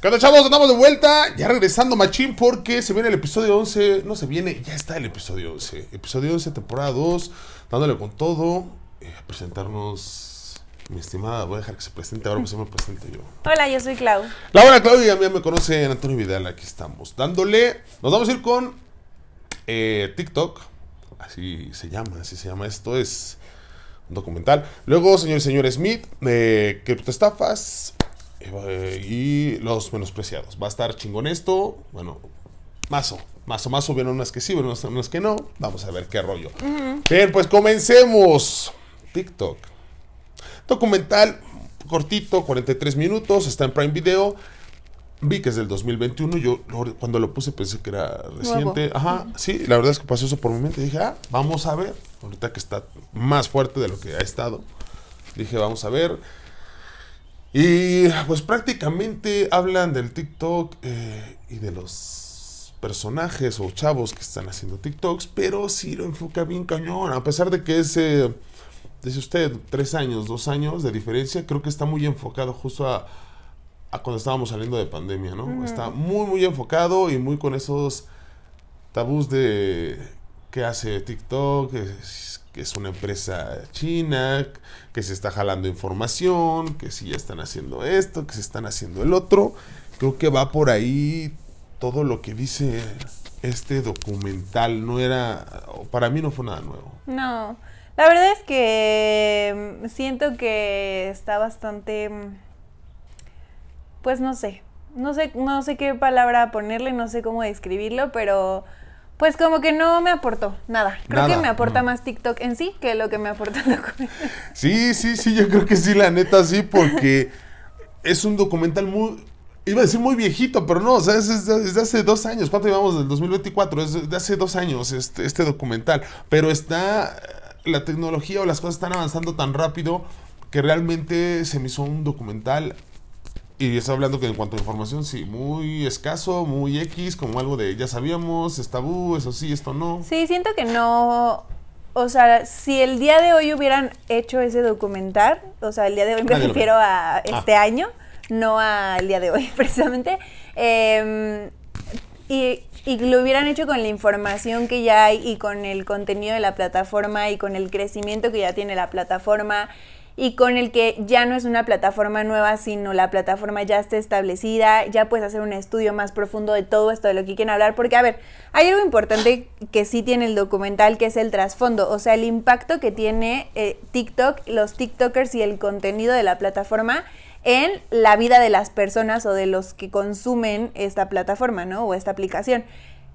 ¿Qué onda, chavos? Andamos de vuelta. Ya regresando, machín, porque se viene el episodio 11. No se viene, ya está el episodio 11. Episodio 11, temporada 2. Dándole con todo. Eh, presentarnos. Mi estimada, voy a dejar que se presente. Ahora pues me presento yo. Hola, yo soy Clau. La buena Claudia, ya me conocen. Antonio Vidal, aquí estamos. Dándole. Nos vamos a ir con eh, TikTok. Así se llama, así se llama. Esto es un documental. Luego, señor y señor Smith, eh, criptoestafas, eh, eh, y los menospreciados. Va a estar chingón esto. Bueno, mazo. Mazo, mazo. Vieron unas que sí, vieron unas que no. Vamos a ver qué rollo. Bien, pues comencemos. TikTok. Documental cortito, 43 minutos. Está en Prime Video. Vi que es del 2021. Yo cuando lo puse pensé que era reciente. Ajá. Sí, la verdad es que pasó eso por mi mente. Dije, ah, vamos a ver. Ahorita que está más fuerte de lo que ha estado. Dije, vamos a ver. Y pues prácticamente hablan del TikTok eh, y de los personajes o chavos que están haciendo TikToks, pero sí lo enfoca bien cañón, a pesar de que es, dice usted, tres años, dos años de diferencia, creo que está muy enfocado justo a, cuando estábamos saliendo de pandemia, ¿no? Está muy, muy enfocado y muy con esos tabús de qué hace TikTok, que es una empresa china, que se está jalando información, que si ya están haciendo esto, que se están haciendo el otro. Creo que va por ahí todo lo que dice este documental. No era, para mí no fue nada nuevo. No, la verdad es que mm, siento que está bastante, mm, pues no sé, no sé, no sé qué palabra ponerle, no sé cómo describirlo, pero pues como que no me aportó nada. Creo que me aporta mm. más TikTok en sí que lo que me aporta el documental. Sí, sí, sí, yo creo que sí, la neta sí, porque es un documental muy... Iba a decir muy viejito, pero no, o sea, es, de hace dos años. ¿Cuánto llevamos del 2024? Es de hace dos años este, este documental. Pero está... La tecnología o las cosas están avanzando tan rápido que realmente se me hizo un documental y está hablando que en cuanto a información, sí, muy escaso, muy X, como algo de ya sabíamos, es tabú, eso sí, esto no. Sí, siento que no. O sea, si el día de hoy hubieran hecho ese documental, o sea, el día de hoy me ah, refiero a ah. este año, no al día de hoy precisamente, em, y, y lo hubieran hecho con la información que ya hay y con el contenido de la plataforma y con el crecimiento que ya tiene la plataforma y con el que ya no es una plataforma nueva, sino la plataforma ya está establecida, ya puedes hacer un estudio más profundo de todo esto, de lo que quieren hablar, porque a ver, hay algo importante que sí tiene el documental, que es el trasfondo, o sea, el impacto que tiene eh, TikTok, los TikTokers y el contenido de la plataforma en la vida de las personas o de los que consumen esta plataforma, ¿no? O esta aplicación.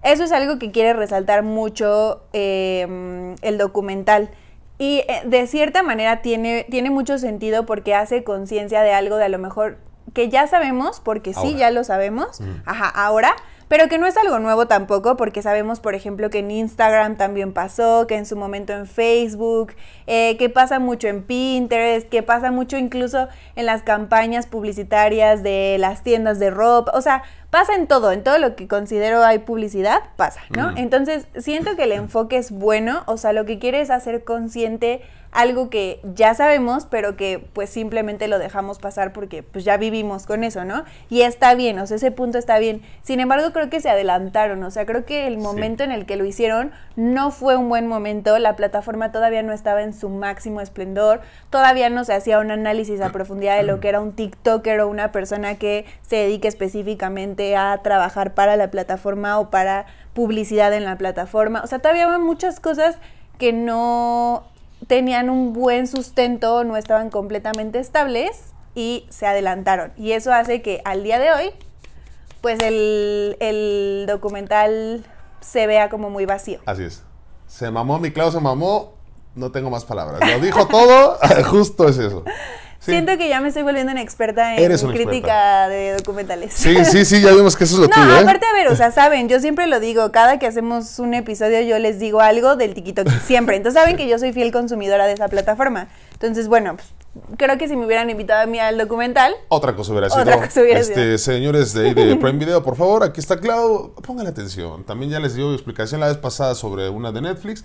Eso es algo que quiere resaltar mucho eh, el documental. Y eh, de cierta manera tiene, tiene mucho sentido porque hace conciencia de algo de a lo mejor que ya sabemos, porque sí, ya lo sabemos, mm. ajá, ahora, pero que no es algo nuevo tampoco, porque sabemos, por ejemplo, que en Instagram también pasó, que en su momento en Facebook, eh, que pasa mucho en Pinterest, que pasa mucho incluso en las campañas publicitarias de las tiendas de ropa, o sea, pasa en todo, en todo lo que considero hay publicidad, pasa, ¿no? Mm. Entonces, siento que el enfoque es bueno, o sea, lo que quiere es hacer consciente algo que ya sabemos, pero que pues simplemente lo dejamos pasar porque pues ya vivimos con eso, ¿no? Y está bien, o sea, ese punto está bien. Sin embargo, creo que se adelantaron, o sea, creo que el momento en el que lo hicieron no fue un buen momento, la plataforma todavía no estaba en su máximo esplendor, todavía no se hacía un análisis a profundidad de lo mm. que era un TikToker o una persona que se dedique específicamente a trabajar para la plataforma o para publicidad en la plataforma. O sea, todavía había muchas cosas que no tenían un buen sustento, no estaban completamente estables y se adelantaron. Y eso hace que al día de hoy, pues el, el documental se vea como muy vacío. Así es. Se mamó, mi Clau se mamó, no tengo más palabras. Lo dijo todo, justo es eso. Siento que ya me estoy volviendo una experta en crítica de documentales. Sí, sí, sí, ya vimos que eso es lo no, tuyo. No, ¿eh? aparte, a ver, o sea, saben, yo siempre lo digo, cada que hacemos un episodio yo les digo algo del TikTok siempre. Entonces saben que yo soy fiel consumidora de esa plataforma. Entonces, bueno, pues, creo que si me hubieran invitado a mí al documental. Otra cosa hubiera sido. Otra cosa hubiera este, Señores de, Prime Video, por favor, aquí está Clau, pongan atención. También ya les dio explicación la vez pasada sobre una de Netflix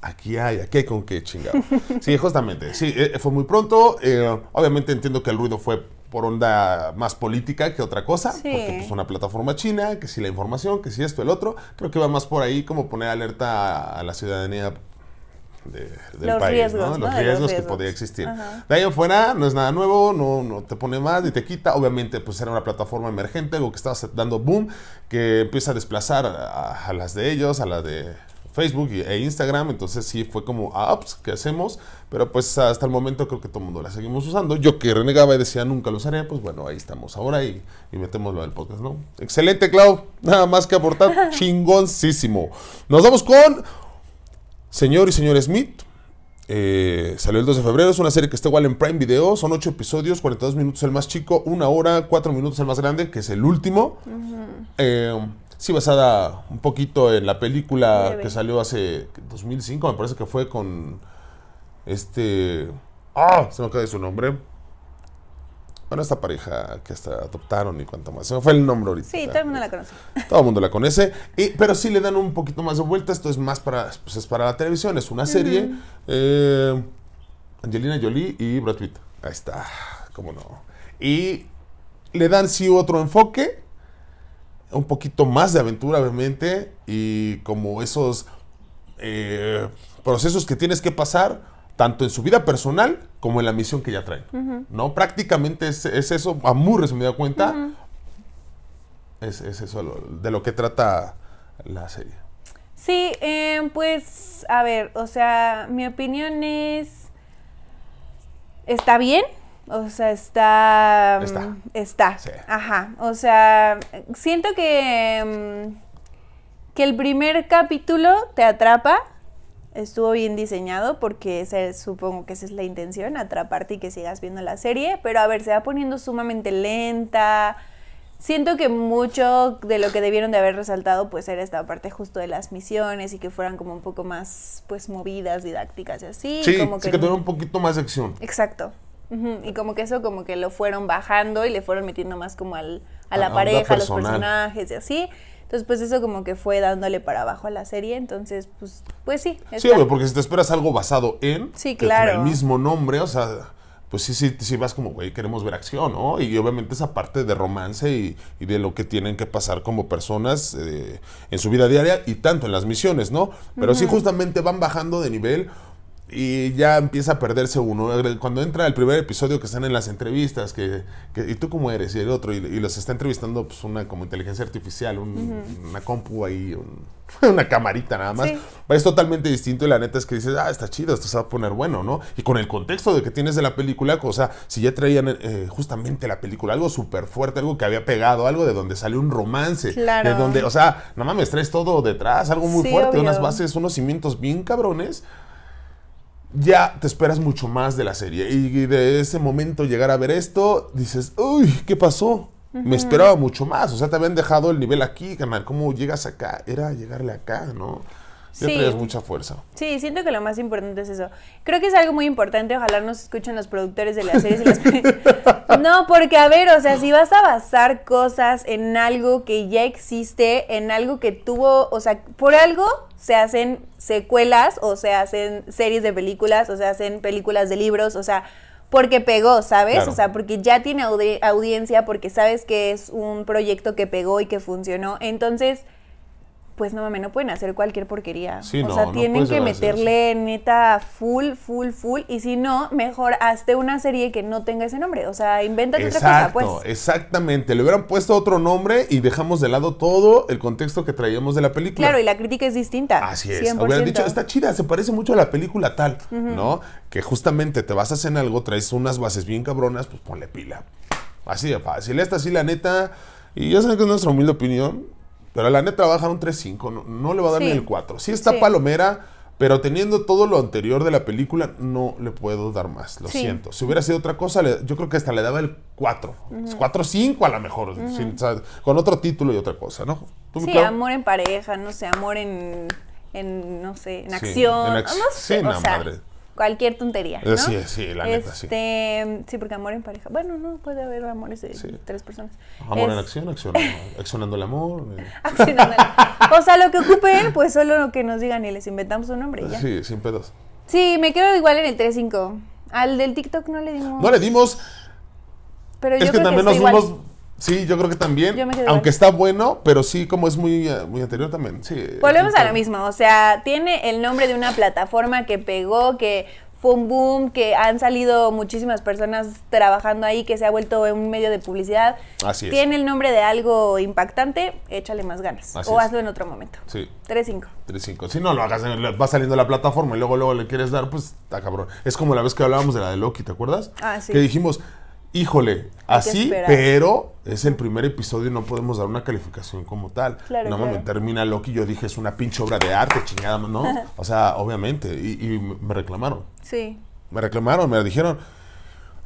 aquí hay, aquí hay con qué chingado. Sí, justamente, sí, eh, eh, fue muy pronto. Eh, obviamente entiendo que el ruido fue por onda más política que otra cosa, porque pues una plataforma china, que si la información, que si esto, el otro, creo que va más por ahí como poner alerta a, la ciudadanía de, del los país, riesgos, Los, Riesgos que podría existir. De ahí en fuera no es nada nuevo, no, no te pone más ni te quita. Obviamente, pues era una plataforma emergente, algo que estaba dando boom, que empieza a desplazar a, a las de ellos, a las de Facebook e Instagram, entonces sí fue como apps ah, pues, que hacemos, pero pues hasta el momento creo que todo mundo la seguimos usando. Yo que renegaba y decía nunca lo usaré, pues bueno, ahí estamos ahora y, metémoslo metemos lo podcast, ¿no? Excelente, Clau, nada más que aportar, chingoncísimo. Nos vamos con Señor y Señor Smith. Eh, salió el 2 de febrero, es una serie que está igual en Prime Video, son 8 episodios, 42 minutos el más chico, 1 hora, 4 minutos el más grande, que es el último. eh, sí basada un poquito en la película que salió hace 2005, me parece que fue con este... ¡Ah! Se me de su nombre. Bueno, esta pareja que hasta adoptaron y cuanto más. Se fue el nombre ahorita. Sí, todo el mundo la conoce. Todo el mundo la conoce. Y, pero sí le dan un poquito más de vuelta. Esto es más para, pues es para la televisión. Es una serie. Eh, Angelina Jolie y Brad Pitt. Ahí está. Cómo no. Y le dan sí otro enfoque un poquito más de aventura, obviamente, y como esos eh, procesos que tienes que pasar, tanto en su vida personal como en la misión que ya traen. ¿No? Prácticamente es, eso, a muy resumida cuenta, es, eso de lo que trata la serie. Sí, eh, pues, a ver, o sea, mi opinión es. Está bien, o sea, está. Mm, está. Ajá. O sea, siento que. Mm, que el primer capítulo te atrapa. Estuvo bien diseñado porque supongo que esa es la intención, atraparte y que sigas viendo la serie. Pero a ver, se va poniendo sumamente lenta. Siento que mucho de lo que debieron de haber resaltado pues era esta parte justo de las misiones y que fueran como un poco más pues movidas, didácticas y así. Sí, como que, sí que tuviera un poquito más de acción. Exacto. Y como que eso como que lo fueron bajando y le fueron metiendo más como al, a la, ah, pareja, a los personajes y así. Entonces, pues eso como que fue dándole para abajo a la serie. Entonces, pues, pues sí. Sí, porque si te esperas algo basado en... El mismo nombre, o sea pues sí, sí, sí vas como, güey, queremos ver acción, ¿no? Y obviamente esa parte de romance y, y de lo que tienen que pasar como personas eh, en su vida diaria y tanto en las misiones, ¿no? Pero sí justamente van bajando de nivel y ya empieza a perderse uno. Cuando entra el primer episodio que están en las entrevistas, que, ¿y tú cómo eres? Y el otro, y, los está entrevistando pues, una como inteligencia artificial, una compu ahí, una camarita nada más. Es totalmente distinto y la neta es que dices, ah, está chido, esto se va a poner bueno, ¿no? Y con el contexto de que tienes de la película, o sea, si ya traían eh, justamente la película, algo súper fuerte, algo que había pegado, algo de donde sale un romance, de donde, o sea, no mames, traes todo detrás, algo muy fuerte, unas bases, unos cimientos bien cabrones ya te esperas mucho más de la serie. Y de ese momento llegar a ver esto, dices, uy, ¿qué pasó? Me esperaba mucho más. O sea, te habían dejado el nivel aquí, canal. ¿Cómo llegas acá? Era llegarle acá, ¿no? Yo sí. es mucha fuerza. Sí, siento que lo más importante es eso. Creo que es algo muy importante. Ojalá nos escuchen los productores de las series. no, porque a ver, o sea, si vas a basar cosas en algo que ya existe, en algo que tuvo, o sea, por algo se hacen secuelas o se hacen series de películas o se hacen películas de libros, o sea, porque pegó, ¿sabes? O sea, porque ya tiene audiencia, porque sabes que es un proyecto que pegó y que funcionó. Entonces pues no mames, no pueden hacer cualquier porquería. o sea, tienen que meterle neta full, full, full. Y si no, mejor hazte una serie que no tenga ese nombre. O sea, invéntate otra cosa, pues. Exactamente. Le hubieran puesto otro nombre y dejamos de lado todo el contexto que traíamos de la película. Claro, y la crítica es distinta. Así es. 100%. Hubieran dicho, está chida, se parece mucho a la película tal, ¿no? Que justamente te vas a hacer algo, traes unas bases bien cabronas, pues ponle pila. Así de fácil. Esta así la neta. Y ya saben que es nuestra humilde opinión pero la neta va a bajar un 3, no, no le va a dar ni el 4. Si está palomera, pero teniendo todo lo anterior de la película, no le puedo dar más, lo siento. Si hubiera sido otra cosa, yo creo que hasta le daba el 4. 4 5 a lo mejor, con otro título y otra cosa, ¿no? sí, amor en pareja, no sé, amor en, no sé, en acción. En sí, madre cualquier tontería. ¿no? Sí, sí, la neta, este, sí. porque amor en pareja. Bueno, no puede haber amores de tres personas. Amor en acción, accionando, accionando el amor. Eh. accionando O sea, lo que ocupen, pues solo lo que nos digan y les inventamos un nombre. Ya. Sí, sin pedos. Sí, me quedo igual en el 3-5. Al del TikTok no le dimos. No le dimos. Pero yo es que también que nos igual. Sí, yo creo que también. Aunque está bueno, pero sí, como es muy, eh, muy anterior también. Volvemos a lo mismo. O sea, tiene el nombre de una plataforma que pegó, que fue un boom, que han salido muchísimas personas trabajando ahí, que se ha vuelto un medio de publicidad. Así es. Tiene el nombre de algo impactante, échale más ganas. o hazlo en otro momento. Sí. 3-5. 3-5. Si no lo hagas, eh, va saliendo la plataforma y luego, luego le quieres dar, pues está cabrón. Es como la vez que hablábamos de la de Loki, ¿te acuerdas? Ah, sí. Que dijimos, híjole, así, pero es el primer episodio y no podemos dar una calificación como tal. no me termina Loki, yo dije es una pinche obra de arte, chingada, ¿no? o sea, obviamente, y, me reclamaron. Sí. Me reclamaron, me dijeron,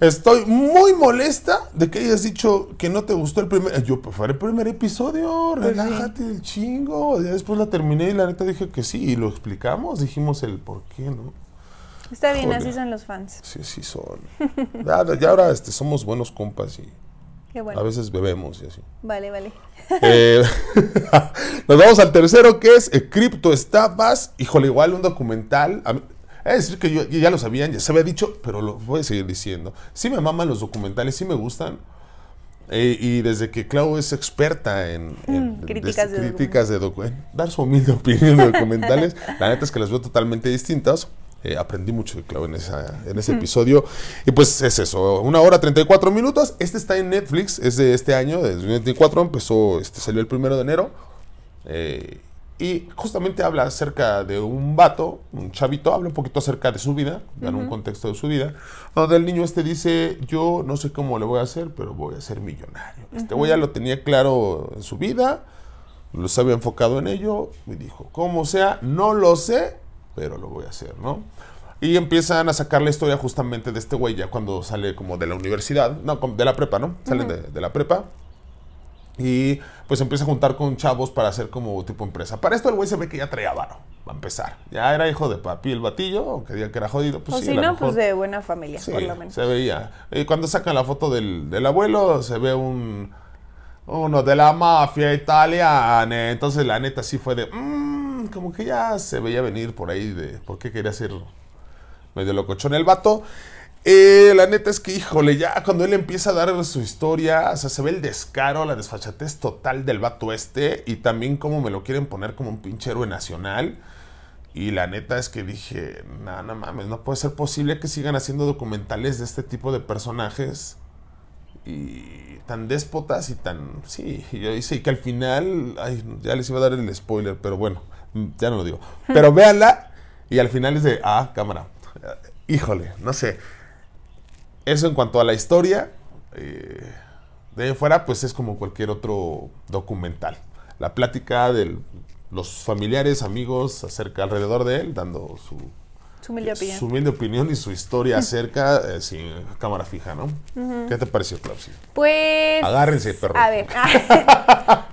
estoy muy molesta de que hayas dicho que no te gustó el primer... Yo, pues, fue el primer episodio, pues relájate el chingo. Ya después la terminé y la neta dije que sí, y lo explicamos, dijimos el por qué, ¿no? Está bien, así son los fans. Sí, sí son. ya ahora este, somos buenos compas y a veces bebemos y así. Vale, vale. Eh, nos vamos al tercero que es Cripto eh, Crypto Estafas. Híjole, igual un documental. es decir, que ya lo sabían, ya se había dicho, pero lo voy a seguir diciendo. Sí me maman los documentales, sí me gustan. Eh, y desde que Clau es experta en, mm, críticas, de, críticas de documentales, dar su humilde opinión de documentales, la neta es que las veo totalmente distintas, eh, aprendí mucho claro en, en ese mm. episodio. Y pues es eso, una hora 34 minutos. Este está en Netflix, es de este año, de 2024. Empezó, este, salió el primero de enero. Eh, y justamente habla acerca de un vato, un chavito, habla un poquito acerca de su vida, en un contexto de su vida, donde el niño este dice, yo no sé cómo le voy a hacer, pero voy a ser millonario. Este güey ya lo tenía claro en su vida, se había enfocado en ello, y dijo, como sea, no lo sé, pero lo voy a hacer, ¿no? Y empiezan a sacar la historia justamente de este güey ya cuando sale como de la universidad, no, de la prepa, ¿no? Sale de, la prepa. Y pues empieza a juntar con chavos para hacer como tipo empresa. Para esto el güey se ve que ya traía varo. Va a empezar. Ya era hijo de papi el batillo, aunque digan que era jodido. Pues o si no, pues de buena familia, por lo menos. Se veía. Y cuando sacan la foto del, abuelo, se ve un. Uno de la mafia italiana. Entonces, la neta sí fue de. Mm, como que ya se veía venir por ahí de por qué quería ser medio locochón el vato. Eh, la neta es que, híjole, ya cuando él empieza a dar su historia, o sea, se ve el descaro, la desfachatez total del vato este y también cómo me lo quieren poner como un pinche héroe nacional. Y la neta es que dije, nada no mames, no puede ser posible que sigan haciendo documentales de este tipo de personajes y tan déspotas y tan... Sí, yo hice, y que al final, ay, ya les iba a dar el spoiler, pero bueno, Mm, ya no lo digo. Pero véanla y al final es de, ah, cámara. Eh, híjole, no sé. Eso en cuanto a la historia. Eh, de ahí fuera, pues es como cualquier otro documental. La plática de los familiares, amigos, acerca alrededor de él, dando su su humilde opinión. Su opinión y su historia acerca, eh, sin cámara fija, ¿no? ¿Qué te pareció, Clausi? Pues. Agárrense, perro. A ver. Ah.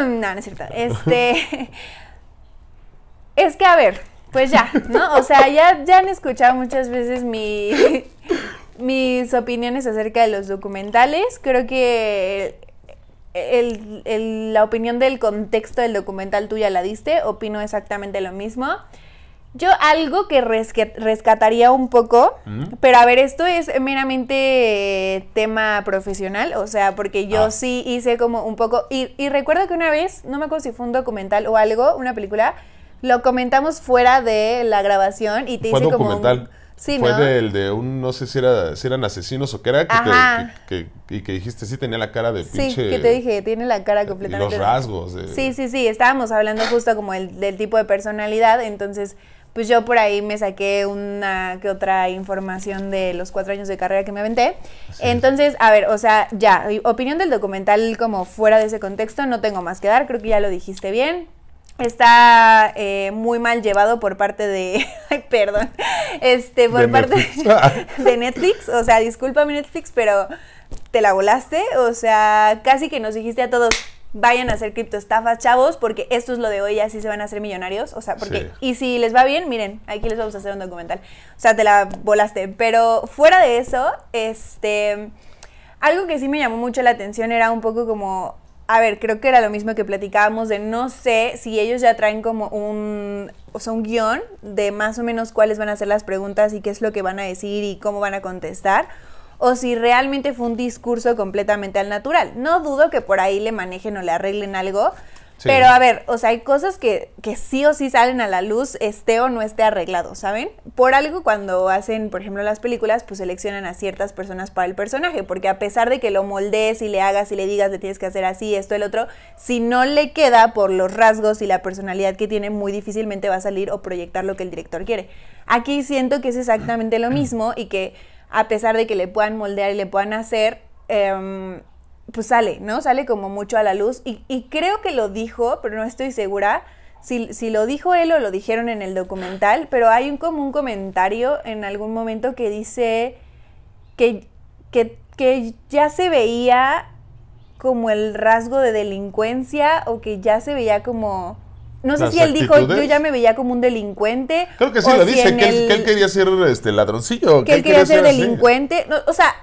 no, no es cierto. Este. es que, a ver, pues ya, ¿no? O sea, ya, ya han escuchado muchas veces mi, mis opiniones acerca de los documentales. Creo que el, la opinión del contexto del documental tuya la diste. Opino exactamente lo mismo. Yo algo que rescataría un poco, pero a ver, esto es meramente tema profesional, o sea, porque yo ah. sí hice como un poco, y, y, recuerdo que una vez, no me acuerdo si fue un documental o algo, una película, lo comentamos fuera de la grabación y te hice como... Un, Sí, fue del de un, no sé si, eran asesinos o qué era, que, y que dijiste, sí, tenía la cara de pinche. Sí, que te dije, tiene la cara completamente. Los rasgos. Sí, sí, sí, estábamos hablando justo como el, del tipo de personalidad, entonces pues yo por ahí me saqué una que otra información de los cuatro años de carrera que me aventé. Entonces, a ver, o sea, ya, opinión del documental como fuera de ese contexto, no tengo más que dar, creo que ya lo dijiste bien está eh, muy mal llevado por parte de ay perdón este por parte De, ah. de Netflix o sea discúlpame Netflix pero te la volaste o sea casi que nos dijiste a todos vayan a hacer estafas chavos, porque esto es lo de hoy, así se van a hacer millonarios. O sea, porque. Y si les va bien, miren, aquí les vamos a hacer un documental. O sea, te la volaste. Pero fuera de eso, este. Algo que sí me llamó mucho la atención era un poco como. A ver, creo que era lo mismo que platicábamos de no sé si ellos ya traen como un, o sea, un guión de más o menos cuáles van a ser las preguntas y qué es lo que van a decir y cómo van a contestar o si realmente fue un discurso completamente al natural. No dudo que por ahí le manejen o le arreglen algo, Pero a ver, o sea, hay cosas que, que, sí o sí salen a la luz, esté o no esté arreglado, ¿saben? Por algo cuando hacen, por ejemplo, las películas, pues seleccionan a ciertas personas para el personaje, porque a pesar de que lo moldees y le hagas y le digas, le tienes que hacer así, esto, el otro, si no le queda por los rasgos y la personalidad que tiene, muy difícilmente va a salir o proyectar lo que el director quiere. Aquí siento que es exactamente lo mismo y que a pesar de que le puedan moldear y le puedan hacer, em, pues sale, ¿no? Sale como mucho a la luz. Y, creo que lo dijo, pero no estoy segura. Si, lo dijo él o lo dijeron en el documental, pero hay un, como un comentario en algún momento que dice que ya se veía como el rasgo de delincuencia o que ya se veía como no sé si él dijo, yo ya me veía como un delincuente. Creo que sí lo dice, que, él, quería ser este ladroncillo. Que, él quería, ser, delincuente. o sea,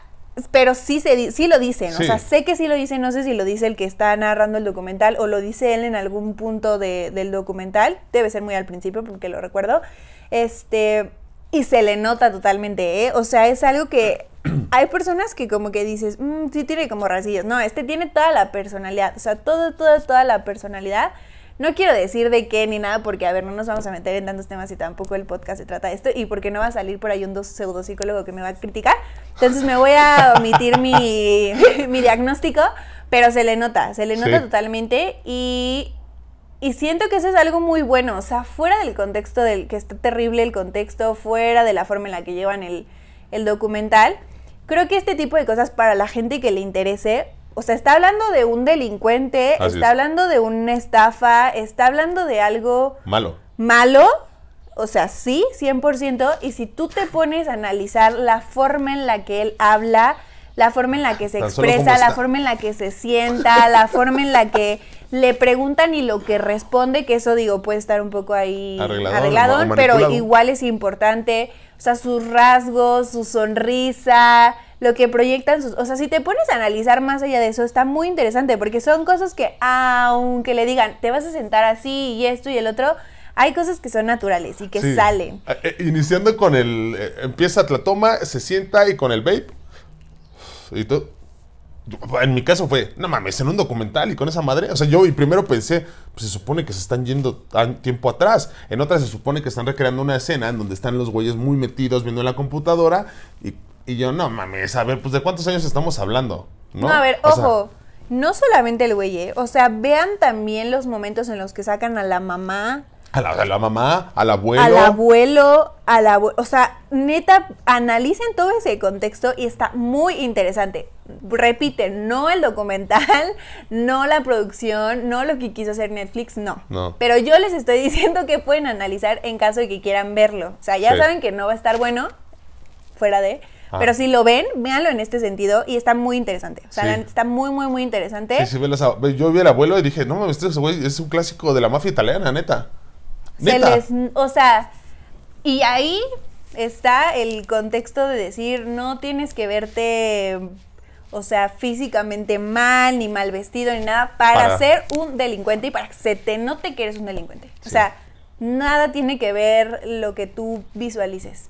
pero sí, se, sí lo dicen. O sea, sé que sí lo dicen, no sé si lo dice el que está narrando el documental o lo dice él en algún punto del documental. Debe ser muy al principio porque lo recuerdo. Este, y se le nota totalmente, ¿eh? O sea, es algo que hay personas que como que dices, mm, sí tiene como rasillos. No, este tiene toda la personalidad. O sea, toda toda, toda la personalidad. No quiero decir de qué ni nada, porque a ver, no nos vamos a meter en tantos temas y tampoco el podcast se trata de esto, y porque no va a salir por ahí un pseudo psicólogo que me va a criticar. Entonces me voy a omitir mi, diagnóstico, pero se le nota, se le nota totalmente y siento que eso es algo muy bueno, o sea, fuera del contexto del que está terrible el contexto, fuera de la forma en la que llevan el, el, documental, creo que este tipo de cosas para la gente que le interese o sea, está hablando de un delincuente, está hablando de una estafa, está hablando de algo... Malo. Malo. O sea, sí, 100%. Y si tú te pones a analizar la forma en la que él habla, la forma en la que se expresa, la forma en la que se sienta, la forma en la que le preguntan y lo que responde, que eso digo, puede estar un poco ahí arreglado, pero igual es importante. O sea, sus rasgos, su sonrisa, lo que proyectan sus... O sea, si te pones a analizar más allá de eso, está muy interesante porque son cosas que aunque le digan, te vas a sentar así y esto y el otro, hay cosas que son naturales y que salen. Eh, eh, iniciando con el... Eh, empieza, la toma, se sienta y con el vape. Y tú... En mi caso fue, no mames, en un documental y con esa madre. O sea, yo y primero pensé, pues se supone que se están yendo tiempo atrás. En otra se supone que están recreando una escena en donde están los güeyes muy metidos viendo la computadora y y yo, no mames, a ver, pues de cuántos años estamos hablando, ¿no? no a ver, ojo. no solamente el güey, ¿eh? o sea, vean también los momentos en los que sacan a la mamá. A la, mamá, al abuelo. Al abuelo, al abuelo. O sea, neta, analicen todo ese contexto y está muy interesante. Repiten, no el documental, no la producción, no lo que quiso hacer Netflix, no. Pero yo les estoy diciendo que pueden analizar en caso de que quieran verlo. O sea, ya saben que no va a estar bueno, fuera de Ah. Pero si lo ven, véanlo en este sentido y está muy interesante. O sea, está muy, muy, muy interesante. yo vi al abuelo y dije, no, este güey es un clásico de la mafia italiana, neta. Se les, o sea, y ahí está el contexto de decir, no tienes que verte, o sea, físicamente mal, ni mal vestido, ni nada, para, ser un delincuente y para que se te note que eres un delincuente. O sea, nada tiene que ver lo que tú visualices.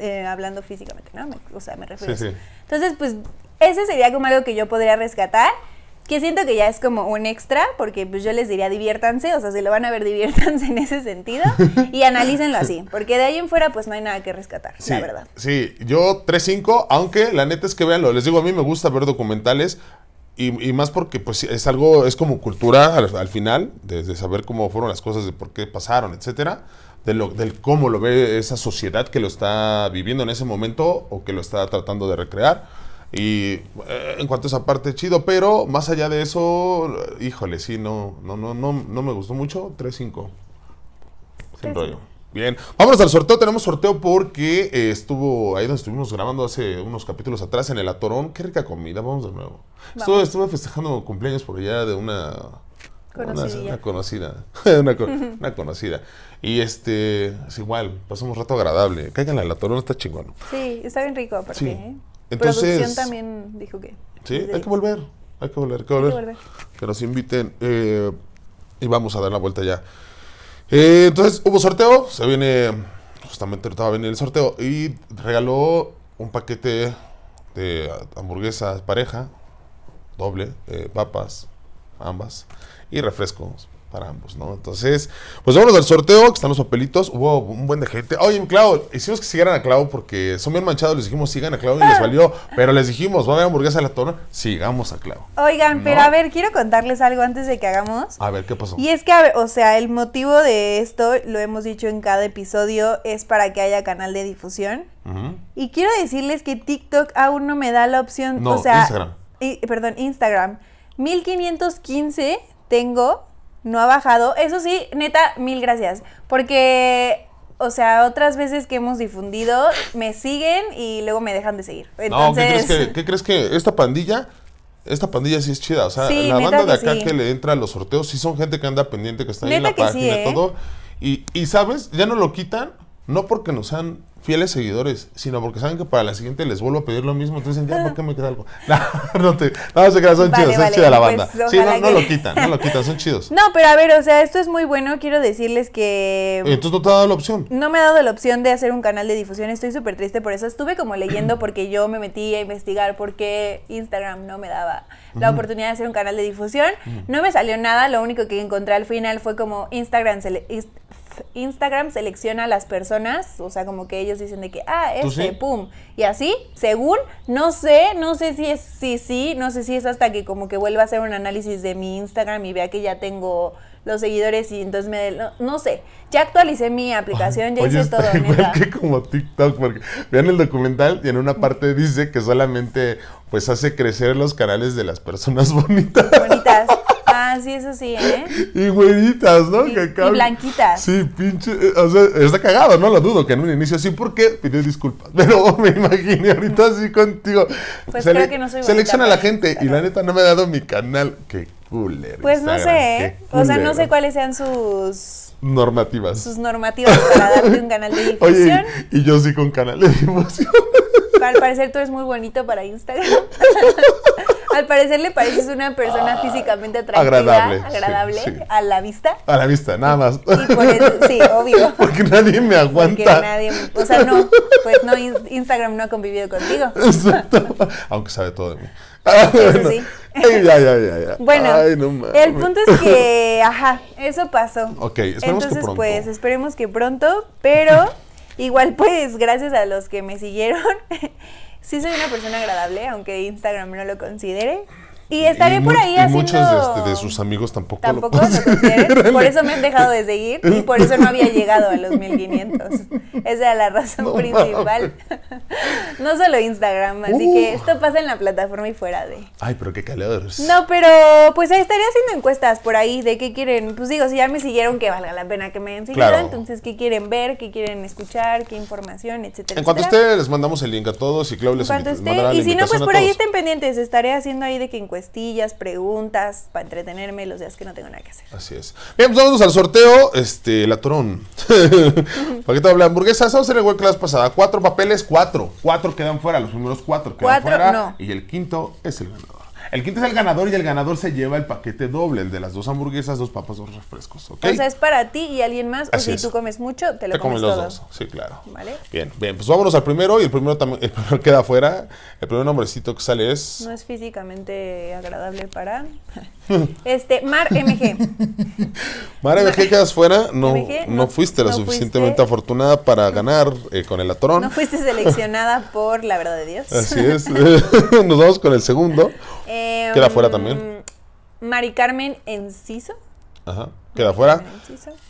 Eh, hablando físicamente, ¿no? o sea, me refiero Entonces, pues, ese sería como algo que yo podría rescatar, que siento que ya es como un extra, porque pues yo les diría diviértanse, o sea, se lo van a ver, diviértanse en ese sentido y analícenlo así, porque de ahí en fuera pues no hay nada que rescatar, la verdad. Sí, yo 3-5, aunque la neta es que véanlo, les digo, a mí me gusta ver documentales, y, más porque pues es algo, es como cultura al, final, de saber cómo fueron las cosas, de por qué pasaron, etcétera del cómo lo ve esa sociedad que lo está viviendo en ese momento o que lo está tratando de recrear. Y eh, en cuanto a esa parte, chido, pero más allá de eso, híjole, sí, no, no, no, no, me gustó mucho. 3-5. Sin rollo. Bien, vámonos al sorteo. Tenemos sorteo porque eh, estuvo ahí donde estuvimos grabando hace unos capítulos atrás en el Atorón. Qué rica comida, vamos de nuevo. estuve festejando cumpleaños por allá de una una, conocida. una, conocida. Y este, es igual, pasamos un rato agradable. Cállala la torona está chingón. Sí, está bien rico aparte. Sí. ¿eh? Entonces, también dijo que. Sí, hay que, volver, hay que volver. Hay que volver, que nos inviten eh, y vamos a dar la vuelta ya. Eh, entonces, hubo sorteo, se viene, justamente Estaba a venir el sorteo y regaló un paquete de hamburguesas pareja, doble, papas, ambas y refrescos para ambos, ¿no? Entonces, pues vámonos al sorteo, que están los papelitos. Hubo un buen de gente. Oye, Clau, hicimos que siguieran a Clau porque son bien manchados. Les dijimos, sigan a Clau y les valió. Pero les dijimos, va a haber hamburguesa a la tona, sigamos a Clau. Oigan, pero a ver, quiero contarles algo antes de que hagamos. A ver, ¿qué pasó? Y es que, o sea, el motivo de esto, lo hemos dicho en cada episodio, es para que haya canal de difusión. Y quiero decirles que TikTok aún no me da la opción. o sea, Instagram. perdón, Instagram. 1515 tengo no ha bajado. Eso sí, neta, mil gracias. Porque, o sea, otras veces que hemos difundido, me siguen y luego me dejan de seguir. Entonces... ¿qué crees que, esta pandilla esta pandilla sí es chida. O sea, la banda de acá que, le entra a los sorteos, sí son gente que anda pendiente, que está en la página y ¿eh? todo. Y, y, ¿sabes? Ya no lo quitan, no porque nos han pieles seguidores, sino porque saben que para la siguiente les vuelvo a pedir lo mismo, entonces ya, ¿por qué me queda algo? No, no te, no se quedan, son chidos, son chidos la pues, banda. sí, no, lo quitan, no lo quitan, son chidos. No, pero a ver, o sea, esto es muy bueno, quiero decirles que... Eh, entonces no te ha dado la opción. No me ha dado la opción de hacer un canal de difusión, estoy súper triste por eso, estuve como leyendo porque yo me metí a investigar por qué Instagram no me daba la oportunidad de hacer un canal de difusión, no me salió nada, lo único que encontré al final fue como Instagram, se le, Instagram selecciona a las personas, o sea, como que ellos dicen de que, ah, este, pum. Y así, según, no sé, no sé si es, sí, sí, no sé si es hasta que como que vuelva a hacer un análisis de mi Instagram y vea que ya tengo los seguidores y entonces me... No, sé, ya actualicé mi aplicación, ya hice todo. Igual que como TikTok, porque vean el documental y en una parte dice que solamente pues hace crecer los canales de las personas bonitas. Bonitas. Ah, sí, eso sí, ¿eh? Y güeritas, ¿no? Y, blanquitas. Sí, pinche. Eh, o sea, está cagado, no lo dudo que en un inicio así, ¿por qué? Pide disculpas. Pero me imaginé ahorita así contigo. Pues creo que no soy Selecciona a la gente y la neta no me ha dado mi canal. Qué cooler. Pues no sé. ¿eh? O sea, no sé cuáles sean sus normativas. Sus normativas para darte un canal de difusión. Oye, y, yo sí con canal de difusión. Al parecer tú eres muy bonito para Instagram. Al parecer le pareces una persona ah, físicamente atractiva, agradable, agradable a la vista. A la vista, nada más. Y sí, obvio. Porque nadie me aguanta. Porque nadie, o sea, no, pues no, Instagram no ha convivido contigo. Exacto. Aunque sabe todo de mí. Ah, eso Sí. Ay, ya, ya, ya, bueno, el punto es que, ajá, eso pasó. Ok, esperemos Entonces, que pronto. pues, esperemos que pronto, pero igual, pues, gracias a los que me siguieron sí soy una persona agradable, aunque Instagram no lo considere. Y estaré por ahí así muchos este, de, sus amigos tampoco, tampoco lo Por eso me han dejado de seguir y por eso no había llegado a los 1500. Esa era la razón principal. no solo Instagram, así que uh. esto pasa en la plataforma y fuera de... Ay, pero qué caleadores No, pero pues estaré haciendo encuestas por ahí de qué quieren. Pues digo, si ya me siguieron, que valga la pena que me hayan Entonces, qué quieren ver, qué quieren escuchar, qué información, etcétera. En cuanto ustedes les mandamos el link a todos y Clau les mandará Y si no, pues por ahí estén pendientes. Estaré haciendo ahí de que encuestas preguntas para entretenerme los días que no tengo nada que hacer. Así es. Bien, pues vamos al sorteo, este, latrón. habla de hamburguesas, vamos en el webclass pasada. Cuatro papeles, cuatro. Cuatro quedan fuera, los primeros cuatro quedan cuatro, fuera. Y el quinto es el ganador. El quinto es el ganador y el ganador se lleva el paquete doble, el de las dos hamburguesas, dos papas, dos refrescos. O sea, es para ti y alguien más, si tú comes mucho, te lo te comes, los dos. Sí, claro. Vale. Bien, bien, pues vámonos al primero y el primero también el primero queda afuera. El primer nombrecito que sale es. No es físicamente agradable para. Este, Mar MG. Mar MG, quedas fuera. No, no, fuiste la suficientemente afortunada para ganar eh, con el atrón. No fuiste seleccionada por la verdad de Dios. Así es. Nos vamos con el segundo. Em, queda fuera también. Mari Carmen Enciso. Ajá. Queda fuera.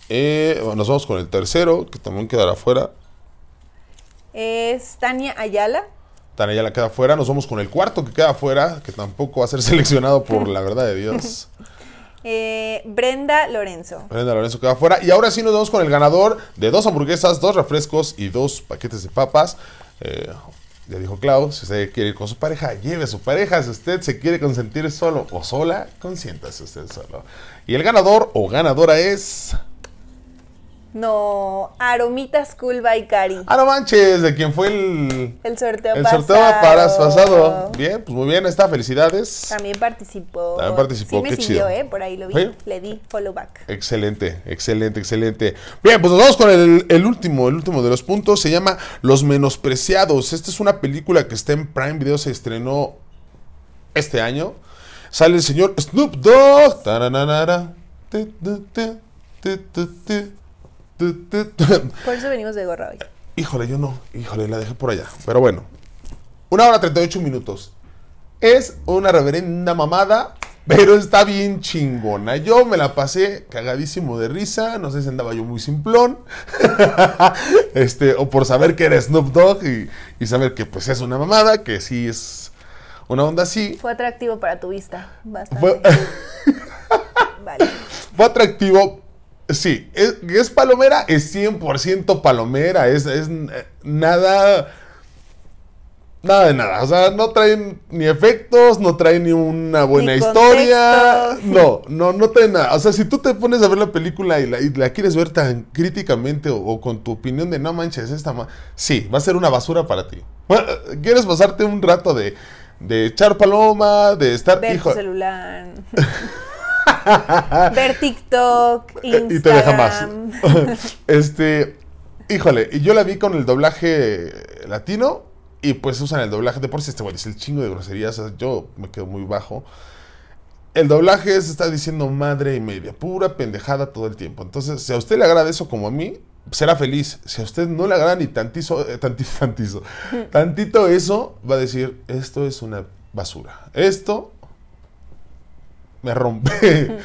Eh, nos vamos con el tercero, que también quedará fuera. Es Tania Ayala ella la queda afuera, Nos vamos con el cuarto que queda fuera, que tampoco va a ser seleccionado por la verdad de Dios. Eh, Brenda Lorenzo. Brenda Lorenzo queda fuera. Y ahora sí nos vamos con el ganador de dos hamburguesas, dos refrescos y dos paquetes de papas. Eh, ya dijo Clau, si usted quiere ir con su pareja, lleve a su pareja. Si usted se quiere consentir solo o sola, consiéntase usted solo. Y el ganador o ganadora es... No, Aromitas Cool by Cari. Ah, no manches, de quien fue el... El sorteo el sorteo para pasado. Bien, pues muy bien, está, felicidades. También participó. También participó, qué siguió, Eh, por ahí lo vi, le di follow back. Excelente, excelente, excelente. Bien, pues nos vamos con el, último, el último de los puntos, se llama Los Menospreciados. Esta es una película que está en Prime Video, se estrenó este año. Sale el señor Snoop Dogg. Por eso venimos de gorra hoy. Híjole, yo no. Híjole, la dejé por allá. Pero bueno. Una hora 38 minutos. Es una reverenda mamada, pero está bien chingona. Yo me la pasé cagadísimo de risa. No sé si andaba yo muy simplón. este, o por saber que era Snoop Dogg y, saber que pues es una mamada, que sí es una onda así. Fue atractivo para tu vista. Fue atractivo Sí, es, es, palomera, es 100% palomera, es, es eh, nada... Nada de nada, o sea, no traen ni efectos, no traen ni una buena historia, no, no, no traen nada. O sea, si tú te pones a ver la película y la, quieres ver tan críticamente o, con tu opinión de no manches, esta sí, va a ser una basura para ti. Eh, ¿Quieres pasarte un rato de, de echar paloma, de estar... Ver hijo... tu celular. Ver TikTok, Instagram. Eh, y te deja más. este, híjole, y yo la vi con el doblaje latino y pues usan el doblaje de por si este güey es el chingo de groserías, yo me quedo muy bajo. El doblaje se está diciendo madre y media, pura pendejada todo el tiempo. Entonces, si a usted le agrada eso como a mí, será feliz. Si a usted no le agrada ni tantizo, eh, tantito eso, va a decir, esto es una basura. Esto me rompe.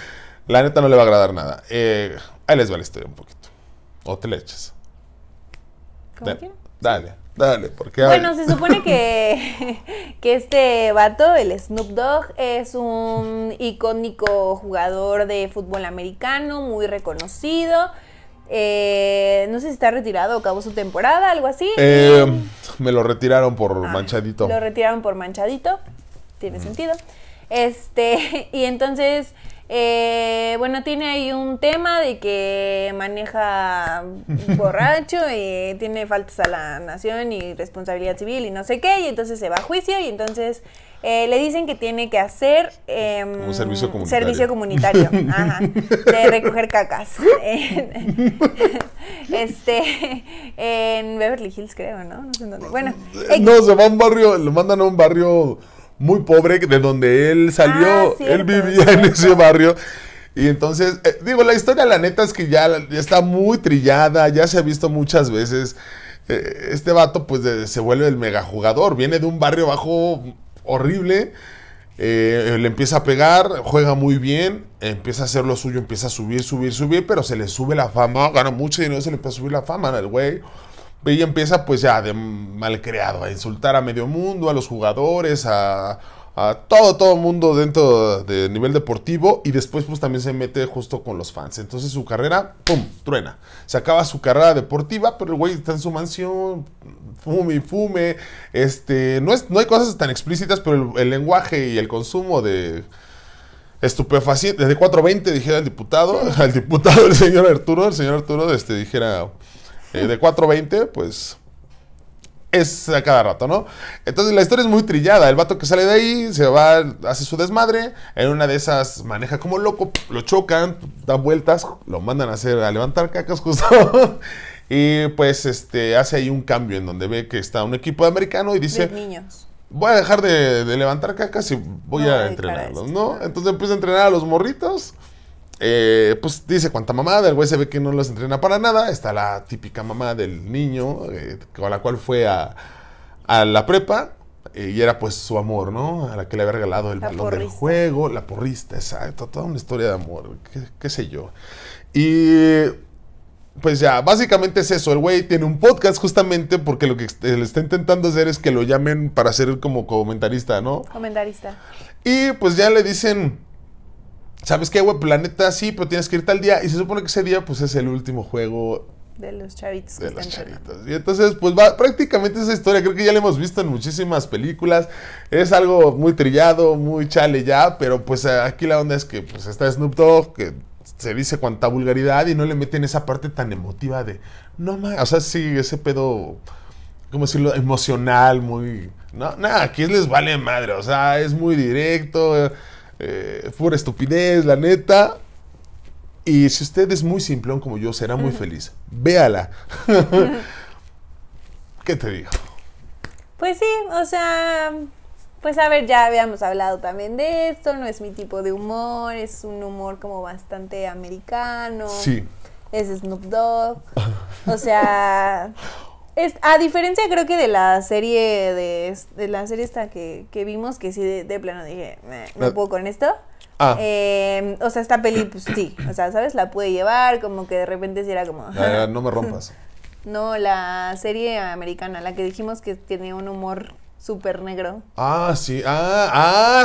la neta no le va a agradar nada. Eh, ahí les va la historia un poquito. O te le echas. ¿Cómo dale, dale, porque... Bueno, se supone que, que este vato, el Snoop Dogg, es un icónico jugador de fútbol americano, muy reconocido. Eh, no sé si está retirado o acabó su temporada, algo así. Eh, me lo retiraron por ah, manchadito. Lo retiraron por manchadito, tiene sentido. Este, y entonces, eh, bueno, tiene ahí un tema de que maneja borracho y tiene faltas a la nación y responsabilidad civil y no sé qué, y entonces se va a juicio y entonces eh, le dicen que tiene que hacer em, un servicio comunitario. Servicio comunitario, ajá, de recoger cacas. este, en Beverly Hills creo, ¿no? No sé en dónde. Bueno. Eh, no, se va a un barrio, lo mandan a un barrio muy pobre de donde él salió. Ah, él vivía en ese barrio. Y entonces, eh, digo, la historia la neta es que ya, está muy trillada, ya se ha visto muchas veces. Eh, este vato pues se vuelve el jugador viene de un barrio bajo horrible. Eh, le empieza a pegar, juega muy bien, empieza a hacer lo suyo, empieza a subir, subir, subir, pero se le sube la fama, gana mucho dinero, se le empieza a subir la fama al güey. Y empieza pues ya de creado a insultar a medio mundo, a los jugadores, a, todo, todo mundo dentro de nivel deportivo y después pues también se mete justo con los fans. Entonces su carrera, ¡pum!, truena. Se acaba su carrera deportiva, pero el güey está en su mansión, fume y fume. Este, no, es, no hay cosas tan explícitas, pero el, lenguaje y el consumo de estupefaciente, de 420 dijera el diputado, al diputado, el señor Arturo, el señor Arturo este, dijera... Eh, de 4.20, pues es a cada rato, ¿no? Entonces la historia es muy trillada. El vato que sale de ahí se va, hace su desmadre. En una de esas maneja como loco, lo chocan, da vueltas, lo mandan a hacer, a levantar cacas justo. y pues este, hace ahí un cambio en donde ve que está un equipo americano y dice. Voy a dejar de, levantar cacas y voy a entrenarlos, ¿no? Entonces empieza a entrenar a los morritos. Eh, pues dice cuánta mamada, el güey se ve que no los entrena para nada. Está la típica mamá del niño eh, con la cual fue a, la prepa eh, y era pues su amor, ¿no? A la que le había regalado el balón del juego, la porrista, exacto, toda una historia de amor, qué, sé yo. Y pues ya, básicamente es eso. El güey tiene un podcast justamente porque lo que le está intentando hacer es que lo llamen para ser como comentarista, ¿no? Comentarista. Y pues ya le dicen ¿Sabes qué, güey? Planeta, sí, pero tienes que ir al día. Y se supone que ese día, pues es el último juego. De los chavitos. De los chavitos. Y entonces, pues va prácticamente esa historia. Creo que ya la hemos visto en muchísimas películas. Es algo muy trillado, muy chale ya. Pero pues aquí la onda es que pues está Snoop Dogg, que se dice cuanta vulgaridad y no le meten esa parte tan emotiva de. No más. O sea, sí, ese pedo. ¿Cómo decirlo? Emocional, muy. No, nada, aquí les vale madre. O sea, es muy directo. Eh, pura estupidez, la neta. Y si usted es muy simplón como yo, será muy feliz. Véala. ¿Qué te digo? Pues sí, o sea, pues a ver, ya habíamos hablado también de esto, no es mi tipo de humor, es un humor como bastante americano. Sí. Es Snoop Dogg. O sea, a diferencia creo que de la serie de, la serie esta que, vimos, que sí de, plano dije, no puedo con esto. Ah. Em, o sea, esta peli, pues sí. O sea, ¿sabes? La puede llevar, como que de repente si era como. no me rompas. No, la serie americana, la que dijimos que tiene un humor súper negro. Ah, sí. Ah,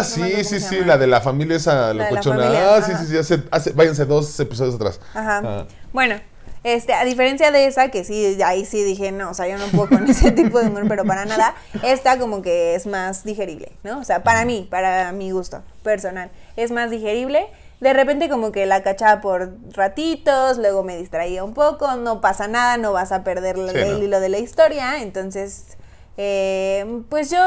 ah sí, sí, sí. La de la familia esa locochona. ah, sí, sí, sí. Hace, váyanse dos episodios atrás. Ajá. Ah. Bueno, este, a diferencia de esa, que sí, ahí sí dije, no, o sea, yo no puedo con ese tipo de humor, pero para nada, esta como que es más digerible, ¿no? O sea, para mí, para mi gusto personal, es más digerible. De repente como que la cachaba por ratitos, luego me distraía un poco, no pasa nada, no vas a perder el, hilo de la historia, entonces eh, pues yo,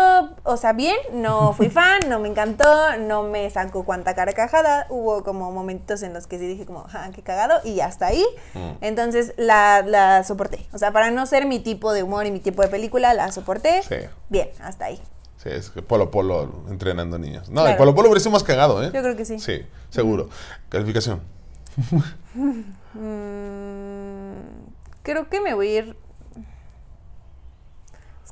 o sea, bien, no fui fan, no me encantó, no me sacó cuanta carcajada. Hubo como momentos en los que sí dije como, ah, qué cagado, y hasta ahí. Mm. Entonces la, soporté. O sea, para no ser mi tipo de humor y mi tipo de película, la soporté. Sí. Bien, hasta ahí. Sí, es que Polo Polo entrenando niños. No, el Polo Polo hubiese sido más cagado, ¿eh? Yo creo que sí. Sí, seguro. Mm. Calificación. Mm, creo que me voy a ir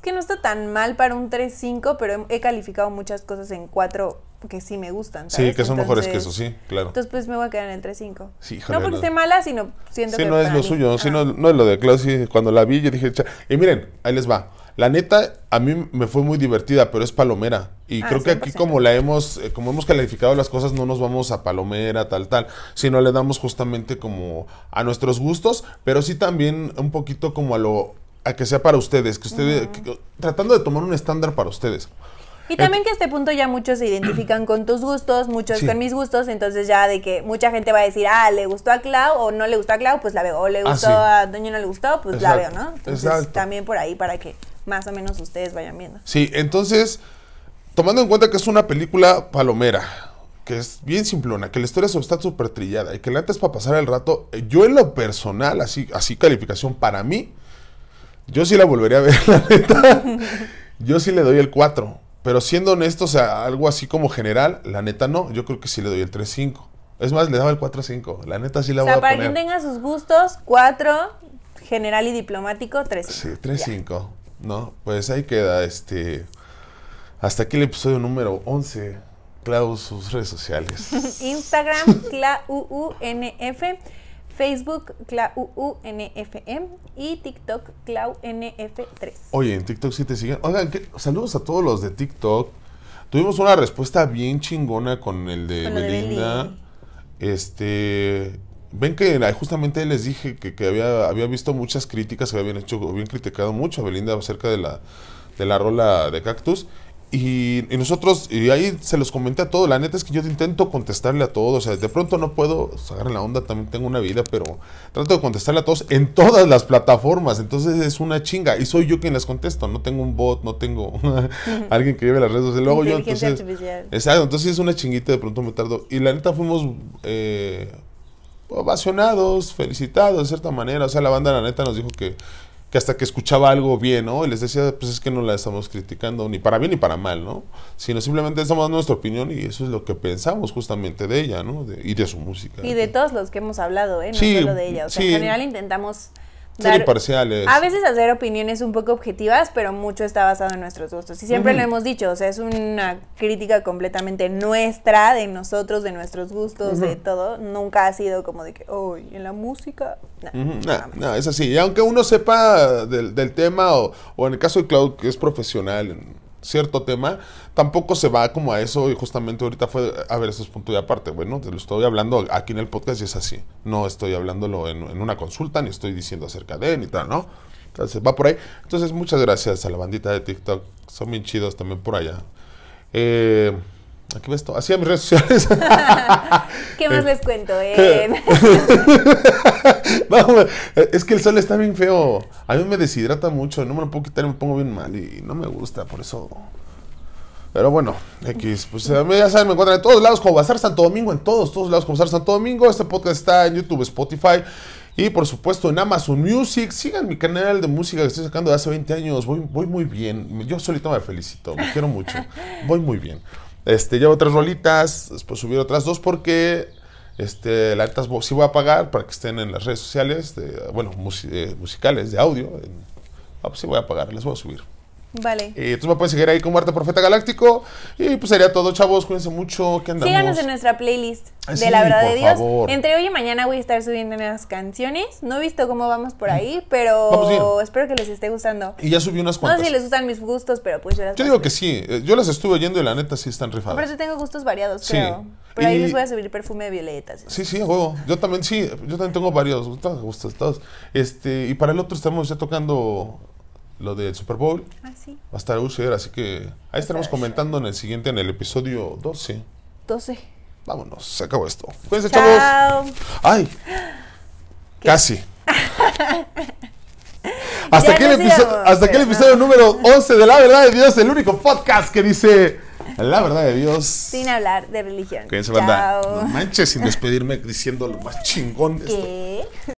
es que no está tan mal para un 3-5, pero he calificado muchas cosas en 4 que sí me gustan. Sí, que son mejores que eso, sí, claro. Entonces, pues me voy a quedar en el 3-5. Sí, no porque esté mala, sino siento sí, no es lo suyo, no, es lo de clase. Cuando la vi, yo dije, y miren, ahí les va. La neta, a mí me fue muy divertida, pero es palomera. Y ah, creo que aquí como la hemos, eh, como hemos calificado las cosas, no nos vamos a palomera, tal, tal, sino le damos justamente como a nuestros gustos, pero sí también un poquito como a lo a que sea para ustedes, que ustedes, tratando de tomar un estándar para ustedes. Y también que a este punto ya muchos se identifican con tus gustos, muchos con mis gustos, entonces ya de que mucha gente va a decir, ah, le gustó a Clau o no le gustó a Clau, pues la veo, o le ah, gustó a Doña no le gustó, pues la veo, ¿no? Entonces también por ahí para que más o menos ustedes vayan viendo. Sí, entonces, tomando en cuenta que es una película palomera, que es bien simplona, que la historia está súper trillada y que la antes para pasar el rato, eh, yo en lo personal, así, así calificación para mí, yo sí la volvería a ver, la neta. Yo sí le doy el 4. Pero siendo o sea, algo así como general, la neta no. Yo creo que sí le doy el 3-5. Es más, le daba el 4-5. La neta sí la voy a poner. para quien tenga sus gustos, 4, general y diplomático, 3-5. Sí, 3-5. No, pues ahí queda este. Hasta aquí el episodio número 11. Clau, sus redes sociales. Instagram, ClauUNF. Facebook ClauUNFM y TikTok ClauNF3. Oye, en TikTok sí te siguen. Oigan, saludos a todos los de TikTok. Tuvimos una respuesta bien chingona con el de Belinda. este, ven que justamente les dije que, había, visto muchas críticas, que habían hecho, criticado mucho a Belinda acerca de la, de la rola de Cactus. Y, nosotros, y ahí se los comenté a todos, la neta es que yo intento contestarle a todos, o sea, de pronto no puedo sacar la onda, también tengo una vida, pero trato de contestarle a todos en todas las plataformas, entonces es una chinga, y soy yo quien las contesto, no tengo un bot, no tengo alguien que lleve las redes luego yo, entonces... Exacto, entonces es una chinguita, de pronto me tardo, y la neta fuimos... Eh, ovacionados, felicitados de cierta manera. O sea, la banda, la neta, nos dijo que que hasta que escuchaba algo bien, ¿no? Y les decía, pues es que no la estamos criticando, ni para bien ni para mal, ¿no? Sino simplemente estamos dando nuestra opinión y eso es lo que pensamos justamente de ella, ¿no? y de su música. Y de todos los que hemos hablado, ¿eh? No solo de ella. O sea, en general intentamos ser A veces hacer opiniones un poco objetivas, pero mucho está basado en nuestros gustos. Y siempre lo hemos dicho, o sea, es una crítica completamente nuestra, de nosotros, de nuestros gustos, de todo. Nunca ha sido como de que, ¡Uy! en la música? No, es así. Y aunque uno sepa del, tema, o, o, en el caso de Cloud, que es profesional cierto tema, tampoco se va como a eso y justamente ahorita fue, a ver, esos puntos de aparte, bueno, te lo estoy hablando aquí en el podcast y es así, no estoy hablándolo en, en una consulta, ni estoy diciendo acerca de, ni tal, ¿no? Entonces va por ahí. Entonces muchas gracias a la bandita de TikTok, son bien chidos también por allá. Eh, Aquí ves todo. Así a mis redes sociales. ¿Qué más eh, les cuento? Em. Eh, es que el sol está bien feo. A mí me deshidrata mucho. No me lo puedo quitar y me pongo bien mal. Y no me gusta, por eso. Pero bueno, X, pues eh, ya saben, me encuentran en todos lados como Bazar Santo Domingo, en todos, todos lados como Bazar Santo Domingo. Este podcast está en YouTube, Spotify y por supuesto en Amazon Music. Sigan mi canal de música que estoy sacando de hace 20 años. Voy, voy muy bien. Yo solito me felicito, me quiero mucho. Voy muy bien. Este, llevo otras rolitas, después subir otras dos porque este, la sí voy a pagar para que estén en las redes sociales, de, bueno, eh, musicales, de audio. Ah, pues sí voy a pagar, les voy a subir. Vale. Y tú me puedes seguir ahí como Arte Profeta Galáctico. Y pues sería todo, chavos. Cuídense mucho. ¿Qué andamos? Síganos en nuestra playlist de La Verdad de Dios. Entre hoy y mañana voy a estar subiendo nuevas canciones. No he visto cómo vamos por ahí, pero espero que les esté gustando. Y ya subí unas cuantas. No sé si les gustan mis gustos, pero pues yo las Yo digo que sí. Eh, yo las estuve oyendo y la neta sí están rifadas. Pero yo tengo gustos variados, creo. Por ahí les voy a subir perfume de violetas. Sí, sí, a huevo. Yo también sí. Yo también tengo varios gustos. gustos Este, y para el otro estamos ya tocando lo del Super Bowl. Ah, sí. Va a estar Usher, así que ahí estaremos comentando en el siguiente, en el episodio 12. 12. Vámonos, se acabó esto. Cuídense, Chao. chavos. Ay, casi. hasta, aquí el, episodio, hasta episodio número 11 de La Verdad de Dios, el único podcast que dice La Verdad de Dios. Sin hablar de religión. Cuídense, banda. No manches sin despedirme diciendo lo más chingón de ¿Qué?